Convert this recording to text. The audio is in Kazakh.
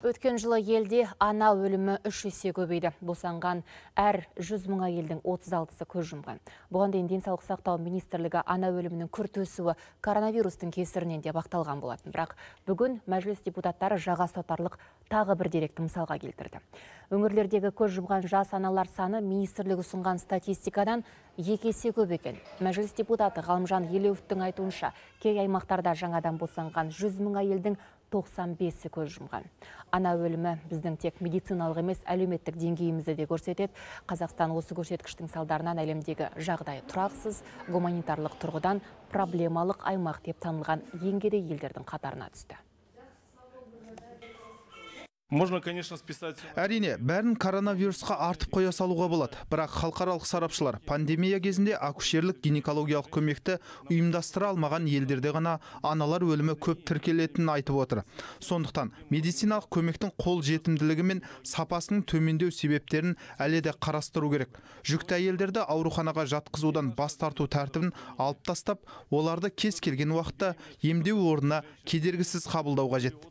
Өткен жылы елде ана өлімі үш есе көбейді. Босанған әр 100 мұңа елдің 36-сы көз жұмған. Бұған дейін денсаулық сақтау министрлігі ана өлімінің күрт өсуі коронавирустың кесірінен де бақталған болатын. Бірақ бүгін мәжіліс депутаттары жаға сатарлық тағы бір деректі мысалға келтірді өңірлердегі көз жұмған жас аналар саны министрлік ұсынған статистикадан екі есе көп екен мәжіліс депутаты ғалымжан елеуовтің айтуынша кей аймақтарда жаңадан босанған жүз мың әйелдің 95 і көз жұмған. Ана өлімі біздің тек медициналық емес әлеуметтік деңгейімізді де көрсетеді. Қазақстан осы көрсеткіштің салдарынан әлемдегі жағдай тұрақсыз, гуманитарлық тұрғыдан проблемалық аймақ деп танылған кедей елдердің қатарына түсті можно әрине бәрін коронавирусқа артып қоя салуға болады бірақ халықаралық сарапшылар пандемия кезінде акушерлік гинекологиялық көмекті ұйымдастыра алмаған елдерде ғана аналар өлімі көп тіркелетінін айтып отыр сондықтан медициналық көмектің қол жетімділігі мен сапасының төмендеу себептерін әлі де қарастыру керек жүкті әйелдерді ауруханаға жатқызудан бас тарту тәртібін алып тастап оларды кез келген уақытта емдеу орнына кедергісіз қабылдау қажет